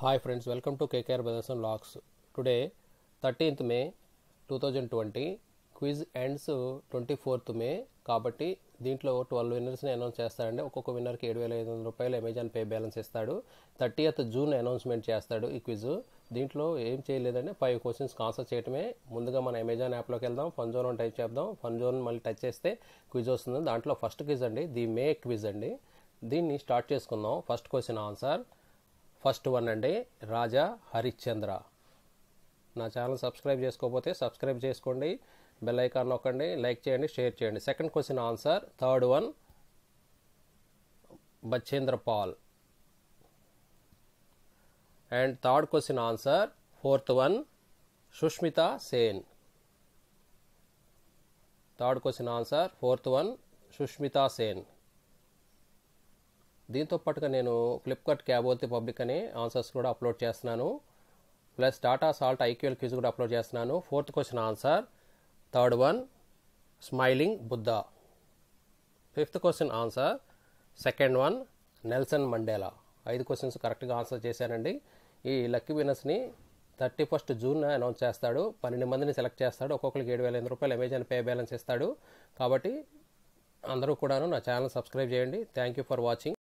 hi friends welcome to KKR brothers and lux today thirteenth May two thousand twenty quiz ends twenty fourth May కాబట్టి దీంట్లో twelve విన్నర్స్ని announce చేస్తాడండి ఒక్కొక్క విన్నర్కి ఏడు వేల ఐదు వందల రూపాయలు అమెజాన్ పే బ్యాలెన్స్ ఇస్తాడు థర్టీయత్ జూన్ అనౌన్స్మెంట్ చేస్తాడు ఈ క్విజ్ దీంట్లో ఏం చేయలేదండి ఫైవ్ క్వశ్చన్స్ ఆన్సర్ చేయటమే ముందుగా మన అమెజాన్ యాప్లోకి వెళ్దాం ఫన్ జోన్ అని టైప్ చేద్దాం ఫన్ జోన్ మళ్ళీ టచ్ చేస్తే క్విజ్ వస్తుంది దాంట్లో ఫస్ట్ క్విజ్ అండి ది మే క్విజ్ అండి దీన్ని స్టార్ట్ చేసుకుందాం first question answer first one అండి రాజా హరిశ్చంద్ర నా ఛానల్ సబ్స్క్రైబ్ చేసుకోకపోతే సబ్స్క్రైబ్ చేసుకోండి బెల్ ఐకాన్ నొక్కండి లైక్ చేయండి షేర్ చేయండి second question answer third one Bachendri Pal and third question answer fourth one Sushmita Sen third question answer fourth one Sushmita Sen దీంతో పాటుగా నేను ఫ్లిప్కార్ట్ క్యాబోల్తి పబ్లిక్ అని ఆన్సర్స్ కూడా అప్లోడ్ చేస్తున్నాను plus Tata Salt IQL quiz కూడా అప్లోడ్ చేస్తున్నాను fourth question answer third one smiling Buddha fifth question answer second one Nelson Mandela ఐదు క్వశ్చన్స్ కరెక్ట్గా ఆన్సర్ చేశానండి ఈ లక్కీ విన్నర్స్ని థర్టీ ఫస్ట్ జూన్ అనౌన్స్ చేస్తాడు పన్నెండు మందిని సెలెక్ట్ చేస్తాడు ఒక్కొక్కరికి ఏడు వేల ఎనిమిది రూపాయలు అమెజాన్ పే బ్యాలెన్స్ ఇస్తాడు కాబట్టి అందరూ కూడాను నా ఛానల్ సబ్స్క్రైబ్ చేయండి థ్యాంక్ యూ ఫర్ వాచింగ్